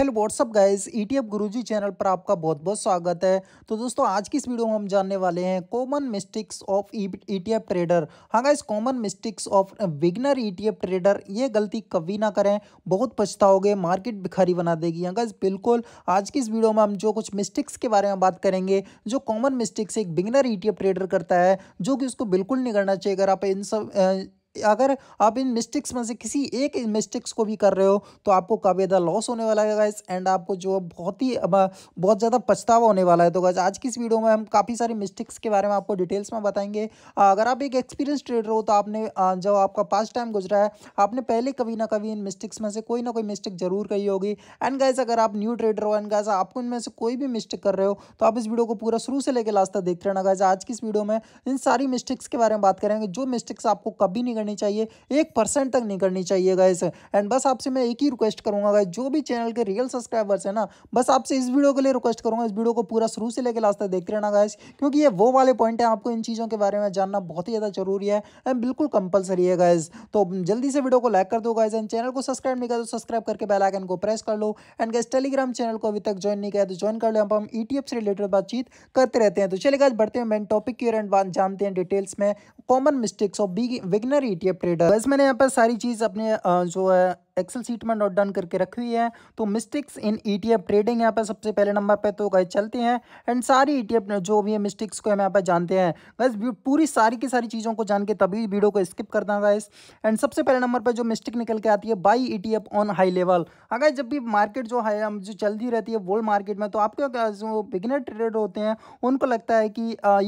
hello what's up guys ETF Guruji channel पर आपका बहुत बहुत स्वागत है तो दोस्तों आज की इस वीडियो में हम जानने वाले हैं common mistakes of ETF trader हाँ guys common mistakes of beginner ETF trader ये गलती कभी ना करें बहुत पछताओगे मार्केट भिखारी बना देगी हाँ गाइस बिल्कुल आज की इस वीडियो में हम जो कुछ मिस्टेक्स के बारे में बात करेंगे जो कॉमन मिस्टेक्स एक बिगनर ई ट्रेडर करता है जो कि उसको बिल्कुल नहीं करना चाहिए अगर आप इन सब अगर आप इन मिस्टेक्स में से किसी एक मिस्टेक्स को भी कर रहे हो तो आपको काबेदा लॉस होने वाला है गाइस एंड आपको जो बहुत ही बहुत ज़्यादा पछतावा होने वाला है तो गाइस आज की इस वीडियो में हम काफ़ी सारी मिस्टेक्स के बारे में आपको डिटेल्स में बताएंगे अगर आप एक एक्सपीरियंस ट्रेडर हो तो आपने जब आपका पास टाइम गुजरा है आपने पहले कभी ना कभी इन मिस्टेक्स में से कोई ना कोई मिस्टेक जरूर कही होगी एंड गाइस अगर आप न्यू ट्रेडर हो एंड गाइस आपको इनमें से कोई भी मिस्टेक कर रहे हो तो आप इस वीडियो को पूरा शुरू से लेकर लास्ट तक देखते रहना गाइस आज की इस वीडियो में इन सारी मिस्टेक्स के बारे में बात करेंगे जो मिस्टेक्स आपको कभी नहीं करनी चाहिए एक परसेंट तक नहीं करनी चाहिए गाइस एंड बस आपसे मैं एक ही रिक्वेस्ट करूंगा गाइस जो भी चैनल के रियल सब्सक्राइबर्स है ना बस आपसे इस वीडियो के लिए रिक्वेस्ट करूंगा इस वीडियो को पूरा शुरू से लेकर लास्ट तक देखते रहना गाइस क्योंकि ये वो वाले पॉइंट है आपको इन चीज़ों के बारे में जानना बहुत ही ज़्यादा जरूरी है एंड बिल्कुल कंपलसरी है गाइज तो जल्दी से वीडियो को लाइक कर दो गाइज एंड चैनल को सब्सक्राइब नहीं कर दो सब्सक्राइब करके बेल आइकन को प्रेस कर लो एंड गाइज टेलीग्राम चैनल को अभी तक ज्वाइन नहीं किया तो ज्वाइन कर लो हम ईटीएफ e से रिलेटेड बातचीत करते रहते हैं तो चलिए गाइज बढ़ते हैं मेन टॉपिक की ओर एंड जानते हैं डिटेल्स में common mistakes of beginner ETF trader बस मैंने यहाँ पर सारी चीज़ अपने जो है एक्सेल सीट में नोट डाउन करके रखी है तो मिस्टेक्स इन ईटीएफ ट्रेडिंग यहाँ पर सबसे पहले नंबर पर तो गए चलते हैं एंड सारी ई e जो भी है मिस्टिक्स को हम यहाँ पर जानते हैं बस पूरी सारी की सारी चीज़ों को जान के तभी वीडियो को स्किप करना गैस एंड सबसे पहले नंबर पर जो मिस्टेक निकल के आती है buy E on high level अगर जब भी मार्केट जो है जो चलती रहती है वर्ल्ड मार्केट में तो आपके जो बिगिनर ट्रेडर होते हैं उनको लगता है कि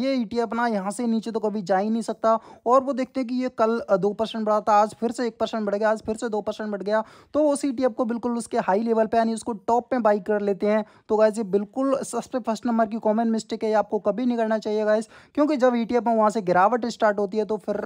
ये ई e टी यहाँ से नीचे तो कभी जा ही नहीं सकता और वो देखते हैं कि ये कल दो परसेंट बढ़ा था आज फिर से एक परसेंट बढ़ गया आज फिर से दो परसेंट बढ़ गया जाएगा तो वो सी को बिल्कुल उसके हाई लेवल पर यानी उसको टॉप में बाइक कर लेते हैं तो गाइज ये बिल्कुल सबसे फर्स्ट नंबर की कॉमन मिस्टेक है आपको कभी नहीं करना चाहिए गाइज क्योंकि जब ई e टी में वहाँ से गिरावट स्टार्ट होती है तो फिर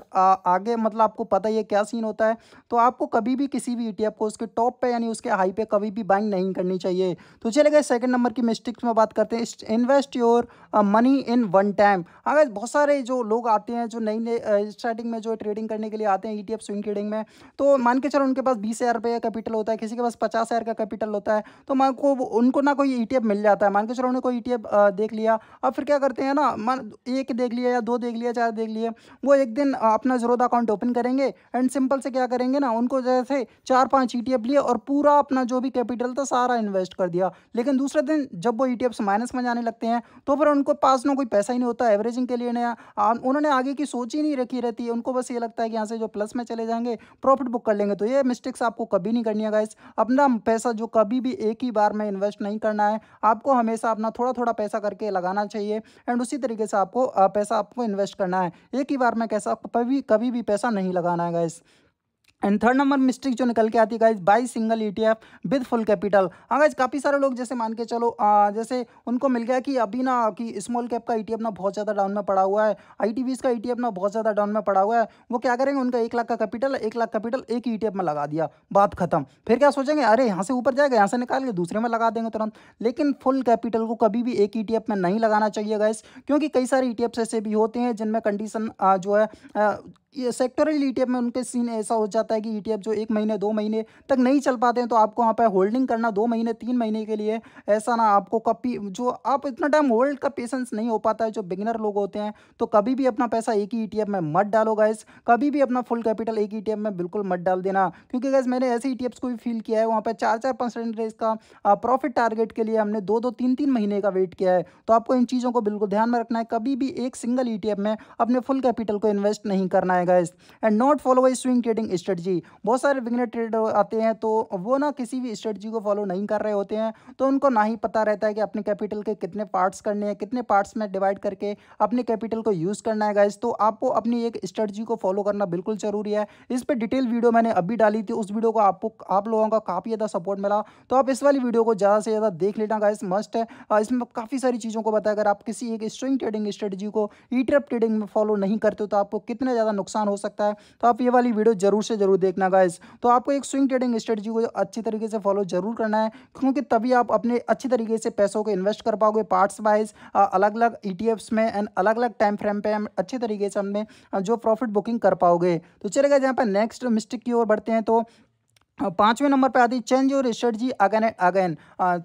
आगे मतलब आपको पता ही है क्या सीन होता है तो आपको कभी भी किसी भी ई e को उसके टॉप पर यानी उसके हाई पे कभी भी बाइंग नहीं करनी चाहिए तो चले गए सेकंड नंबर की मिस्टेक्स में बात करते हैं invest your money in one time अगर बहुत सारे जो लोग आते हैं जो नई नई स्टार्टिंग में जो ट्रेडिंग करने के लिए आते हैं ई टी स्विंग ट्रेडिंग में तो मान के चलो उनके पास बीस हज़ार रुपये का कैपिटल होता है किसी के पास पचास हज़ार का कैपिटल होता है तो मान को उनको ना कोई ई e मिल जाता है मान के चलो उन्होंने कोई ई e देख लिया अब फिर क्या करते हैं ना मान एक देख लिया या दो देख लिया चार देख लिया वो एक दिन अपना जीरो अकाउंट ओपन करेंगे एंड सिंपल से क्या करेंगे ना उनको जैसे चार पाँच ई e लिए और पूरा अपना जो भी कैपिटल था सारा इन्वेस्ट कर दिया लेकिन दूसरे दिन जब वो ई माइनस में जाने लगते हैं तो फिर उनको पास ना कोई पैसा ही नहीं होता एवरेजिंग के लिए नया उन्होंने आगे की सोच ही नहीं रखी रहती है उनको बस ये लगता है कि यहाँ से जो प्लस में चले जाएंगे प्रॉफिट बुक कर लेंगे तो ये मिस्टेक्स आपको कभी नहीं करनी है गाइस अपना पैसा जो कभी भी एक ही बार में इन्वेस्ट नहीं करना है आपको हमेशा अपना थोड़ा थोड़ा पैसा करके लगाना चाहिए एंड उसी तरीके से आपको पैसा आपको इन्वेस्ट करना है एक ही बार में कैसा कभी कभी भी पैसा नहीं लगाना है guys and third number mistake जो निकल के आती है guys buy single E T F with full capital हाँ गाइज काफ़ी सारे लोग जैसे मान के चलो आ, जैसे उनको मिल गया कि अभी ना कि स्मॉल कैप का ई टी एफ ना बहुत ज़्यादा डाउन में पड़ा हुआ है आई टी बीज का ई टी एफ ना बहुत ज़्यादा डाउन में पड़ा हुआ है वो क्या करेंगे उनका एक लाख का कैपिटल एक लाख कैपिटल एक ई टी एफ में लगा दिया बात खत्म फिर क्या सोचेंगे अरे यहाँ से ऊपर जाएगा यहाँ से निकाल के दूसरे में लगा देंगे तुरंत लेकिन फुल कैपिटल को कभी भी एक ई टी एफ में नहीं लगाना चाहिए गाइज क्योंकि कई सारे ई टी एफ ऐसे भी होते हैं जिनमें कंडीशन जो है सेक्टोरल ई e में उनके सीन ऐसा हो जाता है कि ई e जो एक महीने दो महीने तक नहीं चल पाते हैं तो आपको वहाँ पर होल्डिंग करना दो महीने तीन महीने के लिए ऐसा ना आपको कभी जो आप इतना टाइम होल्ड का पेशेंस नहीं हो पाता है जो बिगनर लोग होते हैं तो कभी भी अपना पैसा एक ही ई e में मत डालो गैस कभी भी अपना फुल कैपिटल एक ई में बिल्कुल मत डाल देना क्योंकि गैस मैंने ऐसे ई को भी फील किया है वहाँ पर चार चार परसेंट का प्रॉफिट टारगेट के लिए हमने दो दो तीन तीन महीने का वेट किया है तो आपको इन चीज़ों को बिल्कुल ध्यान में रखना है कभी भी एक सिंगल ई में अपने फुल कैपिटल को इन्वेस्ट नहीं करना है हैं guys and not follow a swing trading strategy बहुत सारे बिगनर ट्रेडर आते हैं तो वो ना किसी भी स्ट्रेटजी को फॉलो नहीं कर रहे होते हैं तो उनको ना ही पता रहता है कि अपने कैपिटल के कितने पार्ट्स करने हैं कितने पार्ट्स में डिवाइड करके अपने कैपिटल को यूज़ करना है गाइज तो आपको अपनी एक स्ट्रेटजी को फॉलो करना बिल्कुल ज़रूरी है इस पर डिटेल वीडियो मैंने अभी डाली थी उस वीडियो को आपको आप लोगों का काफ़ी ज़्यादा सपोर्ट मिला तो आप इस वाली वीडियो को ज़्यादा से ज़्यादा देख लेना गाइज मस्ट है इसमें काफ़ी सारी चीज़ों को बताया अगर आप किसी एक स्ट्रिंग ट्रेडिंग स्ट्रेटजी को ई e ट्रेडिंग में फॉलो नहीं करते तो आपको कितना ज़्यादा नुकसान नुकसान हो सकता है तो आप ये वाली वीडियो जरूर से जरूर देखना गाइस तो आपको एक स्विंग ट्रेडिंग स्ट्रेटजी को अच्छी तरीके से फॉलो जरूर करना है क्योंकि तभी आप अपने अच्छी तरीके से पैसों को इन्वेस्ट कर पाओगे पार्ट्स वाइज अलग अलग ई में एंड अलग अलग टाइम फ्रेम पर अच्छे तरीके से हमने जो प्रॉफिट बुकिंग कर पाओगे तो चलेगा जहाँ पर नेक्स्ट मिस्टेक की ओर बढ़ते हैं तो पाँचवें नंबर पे आती है change your strategy again and again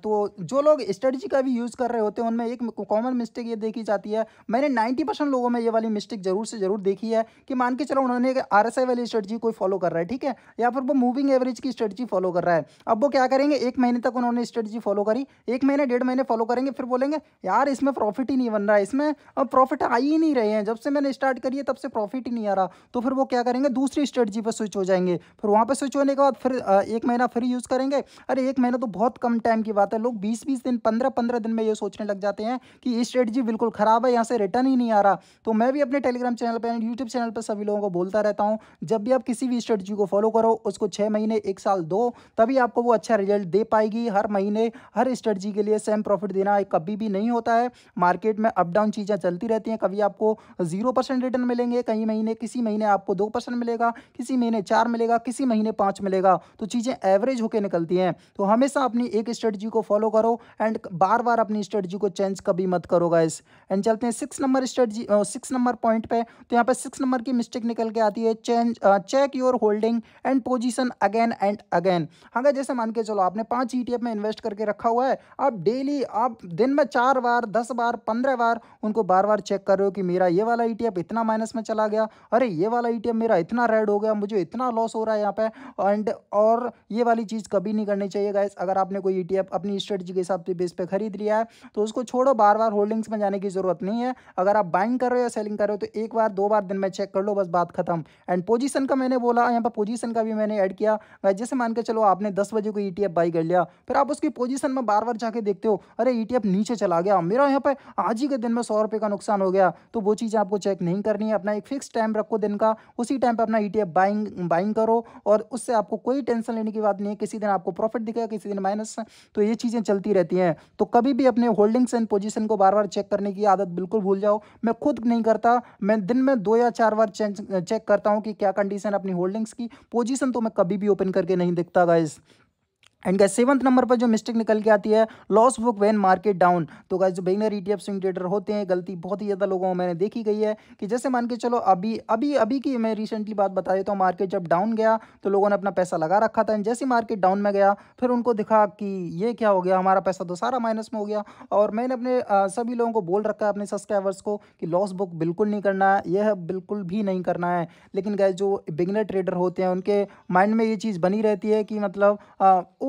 तो जो लोग स्ट्रेटजी का भी यूज़ कर रहे होते हैं उनमें एक कॉमन मिस्टेक ये देखी जाती है मैंने 90 परसेंट लोगों में ये वाली मिस्टेक जरूर से ज़रूर देखी है कि मान के चलो उन्होंने आर एस आई वाली स्ट्रेटजी कोई फॉलो कर रहा है ठीक है या फिर वो मूविंग एवरेज की स्ट्रेटजी फॉलो कर रहा है अब वो क्या करेंगे एक महीने तक उन्होंने स्ट्रेटजी फॉलो करी एक महीने डेढ़ महीने फॉलो करेंगे फिर बोलेंगे यार इसमें प्रॉफिट ही नहीं बन रहा है इसमें प्रॉफिट आ ही नहीं रहे हैं जब से मैंने स्टार्ट करी है तब से प्रॉफिट ही नहीं आ रहा तो फिर वो क्या करेंगे दूसरी स्ट्रेटजी पर स्विच हो जाएंगे फिर वहाँ पर स्विच होने के बाद फिर एक महीना फ्री यूज़ करेंगे अरे एक महीना तो बहुत कम टाइम की बात है लोग बीस बीस दिन पंद्रह पंद्रह दिन में ये सोचने लग जाते हैं कि ये स्ट्रेटजी बिल्कुल ख़राब है यहाँ से रिटर्न ही नहीं आ रहा तो मैं भी अपने टेलीग्राम चैनल पर यूट्यूब चैनल पर सभी लोगों को बोलता रहता हूँ जब भी आप किसी भी स्ट्रेटजी को फॉलो करो उसको छः महीने एक साल दो तभी आपको वो अच्छा रिजल्ट दे पाएगी हर महीने हर स्ट्रेटजी के लिए सेम प्रॉफिट देना कभी भी नहीं होता है मार्केट में अप डाउन चीज़ें चलती रहती हैं कभी आपको जीरो परसेंट रिटर्न मिलेंगे कई महीने किसी महीने आपको दो परसेंट मिलेगा किसी महीने चार मिलेगा किसी महीने पाँच मिलेगा तो चीज़ें एवरेज होकर निकलती हैं तो हमेशा अपनी एक स्ट्रेटजी को फॉलो करो एंड बार बार अपनी स्ट्रेटजी को चेंज कभी मत करो गाइस एंड चलते हैं six number strategy six number point पे तो यहाँ पर सिक्स नंबर की मिस्टेक निकल के आती है change check your holding and position again and again हाँ जैसे मान के चलो आपने पाँच ई e में इन्वेस्ट करके रखा हुआ है आप डेली आप दिन में चार बार दस बार पंद्रह बार उनको बार बार चेक कर रहे हो कि मेरा ये वाला ई e इतना माइनस में चला गया अरे ये वाला ई e मेरा इतना रेड हो गया मुझे इतना लॉस हो रहा है यहाँ पे एंड और ये वाली चीज़ कभी नहीं करनी चाहिए गाइस अगर आपने कोई ई e अपनी स्ट्रेटजी के हिसाब से बेस पे खरीद लिया है तो उसको छोड़ो बार बार होल्डिंग्स में जाने की ज़रूरत नहीं है अगर आप बाइंग कर रहे हो या सेलिंग कर रहे हो तो एक बार दो बार दिन में चेक कर लो बस बात खत्म एंड पोजिशन का मैंने बोला यहाँ पर पोजिशन का भी मैंने ऐड किया गाइस जैसे मान के चलो आपने दस बजे को ई बाई कर लिया फिर आप उसकी पोजिशन में बार बार जाके देखते हो अरे ई e नीचे चला गया मेरा यहाँ पर आज ही के दिन में सौ का नुकसान हो गया तो वो चीज़ आपको चेक नहीं करनी है अपना एक फिक्स टाइम रखो दिन का उसी टाइम पर अपना ई बाइंग बाइंग करो और उससे आपको कोई टेंशन लेने की बात नहीं है किसी दिन आपको प्रॉफिट दिखेगा किसी दिन माइनस तो ये चीज़ें चलती रहती हैं तो कभी भी अपने होल्डिंग्स एंड पोजिशन को बार बार चेक करने की आदत बिल्कुल भूल जाओ मैं खुद नहीं करता मैं दिन में दो या चार बार चेक करता हूँ कि क्या कंडीशन अपनी होल्डिंग्स की पोजिशन तो मैं कभी भी ओपन करके नहीं दिखता guys and guys seventh number पर जो मिस्टेक निकल के आती है loss book when market down तो गाइस जो बिगनर ई स्विंग ट्रेडर होते हैं गलती बहुत ही ज़्यादा लोगों में मैंने देखी गई है कि जैसे मान के चलो अभी अभी अभी की मैं रिसेंटली बात बता देता हूँ मार्केट जब डाउन गया तो लोगों ने अपना पैसा लगा रखा था एंड जैसे मार्केट डाउन में गया फिर उनको दिखा कि ये क्या हो गया हमारा पैसा तो सारा माइनस में हो गया और मैंने अपने सभी लोगों को बोल रखा है अपने सब्सक्राइबर्स को कि लॉस बुक बिल्कुल नहीं करना है यह बिल्कुल भी नहीं करना है लेकिन गैस जो बिगनर ट्रेडर होते हैं उनके माइंड में ये चीज़ बनी रहती है कि मतलब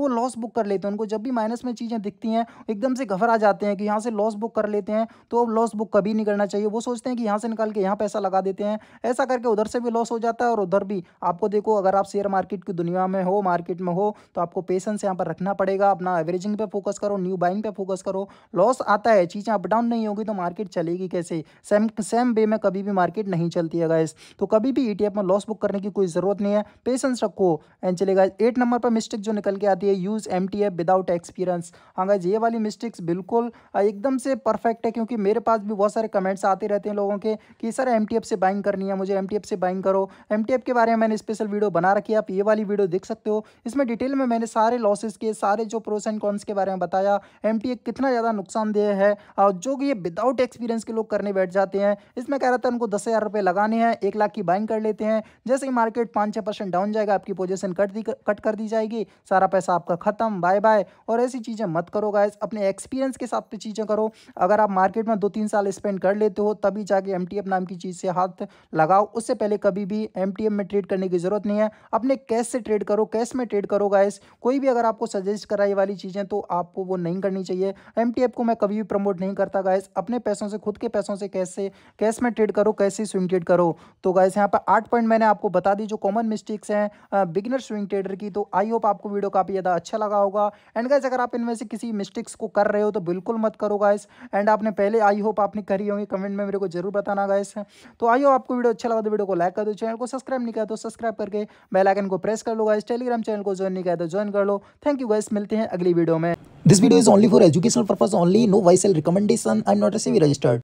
वो लॉस बुक कर लेते हैं उनको जब भी माइनस में चीज़ें दिखती हैं एकदम से घबरा जाते हैं कि यहाँ से लॉस बुक कर लेते हैं तो अब लॉस बुक कभी नहीं करना चाहिए वो सोचते हैं कि यहाँ से निकाल के यहाँ पैसा लगा देते हैं ऐसा करके उधर से भी लॉस हो जाता है और उधर भी आपको देखो अगर आप शेयर मार्केट की दुनिया में हो मार्केट में हो तो आपको पेशेंस यहाँ पर रखना पड़ेगा अपना एवरेजिंग पर फोकस करो न्यू बाइंग पर फोकस करो लॉस आता है चीज़ें अपडाउन नहीं होगी तो मार्केट चलेगी कैसे सेम सेम वे में कभी भी मार्केट नहीं चलती है गाइस तो कभी भी ई e में लॉस बुक करने की कोई ज़रूरत नहीं है पेशेंस रखो एंड चलेगा एट नंबर पर मिस्टेक जो निकल के आती है ये use M T F without experience हाँ गाइज ये वाली मिस्टेक्स बिल्कुल एकदम से परफेक्ट है क्योंकि मेरे पास भी बहुत सारे कमेंट्स आते रहते हैं लोगों के कि सर एम टी एफ से बाइंग करनी है मुझे एम टी एफ से बाइंग करो एम टी एफ के बारे में मैंने स्पेशल वीडियो बना रखी है आप ये वाली वीडियो देख सकते हो इसमें डिटेल में मैंने सारे लॉसेज के सारे जो प्रोस एंड कॉन्स के बारे में बताया एम टी एफ कितना ज़्यादा नुकसानदेह है और जो कि ये विदाउट एक्सपीरियंस के लोग करने बैठ जाते हैं इसमें कह रहा था उनको दस हज़ार रुपये लगाने हैं एक लाख की बाइंग कर लेते हैं जैसे ही मार्केट पाँच छः परसेंट डाउन जाएगा आपकी पोजिशन कट दी कट कर दी जाएगी सारा पैसा आप आपका ख़त्म बाय बाय और ऐसी चीज़ें मत करो गायस अपने एक्सपीरियंस के साथ पे चीज़ें करो अगर आप मार्केट में दो तीन साल स्पेंड कर लेते हो तभी जाके एम नाम की चीज़ से हाथ लगाओ उससे पहले कभी भी एम में ट्रेड करने की ज़रूरत नहीं है अपने कैश से ट्रेड करो कैश में ट्रेड करो गायस कोई भी अगर आपको सजेस्ट कराई वाली चीज़ें तो आपको वो नहीं करनी चाहिए एम को मैं कभी भी प्रमोट नहीं करता गायस अपने पैसों से खुद के पैसों से कैश से कैश में ट्रेड करो कैसे स्विंग ट्रेड करो तो गायस यहाँ पर आठ पॉइंट मैंने आपको बता दी जो कॉमन मिस्टेक्स हैं बिगनर स्विंग ट्रेडर की तो आई होप आपको वीडियो काफ़ी ज़्यादा ज़्यादा अच्छा लगा होगा एंड गाइज अगर आप इनमें से किसी मिस्टेक्स को कर रहे हो तो बिल्कुल मत करो गाइस एंड आपने पहले आई होप आपने करी होंगी कमेंट में मेरे को जरूर बताना गाइस तो आई होप आपको वीडियो अच्छा लगा तो वीडियो को लाइक कर दो चैनल को सब्सक्राइब नहीं किया तो सब्सक्राइब करके बेलाइकन को प्रेस कर लो गाइस टेलीग्राम चैनल को ज्वाइन नहीं किया तो ज्वाइन कर लो थैंक यू गाइस मिलते हैं अगली वीडियो में this video is only for educational purpose only no buy sell recommendation I am not a registered